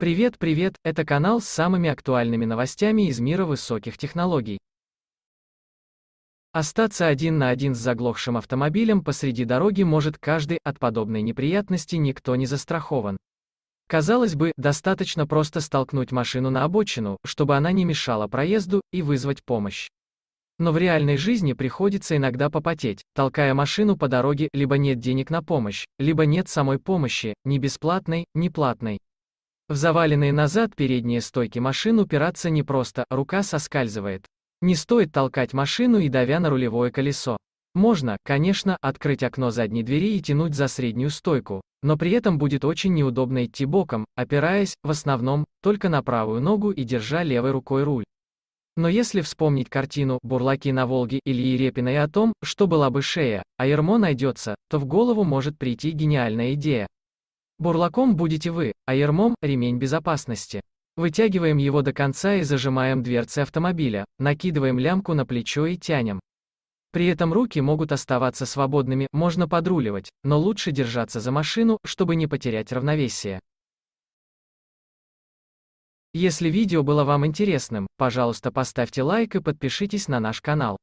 Привет, привет, это канал с самыми актуальными новостями из мира высоких технологий. Остаться один на один с заглохшим автомобилем посреди дороги может каждый, от подобной неприятности никто не застрахован. Казалось бы, достаточно просто столкнуть машину на обочину, чтобы она не мешала проезду, и вызвать помощь. Но в реальной жизни приходится иногда попотеть, толкая машину по дороге, либо нет денег на помощь, либо нет самой помощи, ни бесплатной, ни платной. В заваленные назад передние стойки машин упираться непросто, а рука соскальзывает. Не стоит толкать машину и давя на рулевое колесо. Можно, конечно, открыть окно задней двери и тянуть за среднюю стойку, но при этом будет очень неудобно идти боком, опираясь, в основном, только на правую ногу и держа левой рукой руль. Но если вспомнить картину «Бурлаки на Волге» Ильи Репина о том, что была бы шея, а ермо найдется, то в голову может прийти гениальная идея. Бурлаком будете вы, а ермом – ремень безопасности. Вытягиваем его до конца и зажимаем дверцы автомобиля, накидываем лямку на плечо и тянем. При этом руки могут оставаться свободными, можно подруливать, но лучше держаться за машину, чтобы не потерять равновесие. Если видео было вам интересным, пожалуйста поставьте лайк и подпишитесь на наш канал.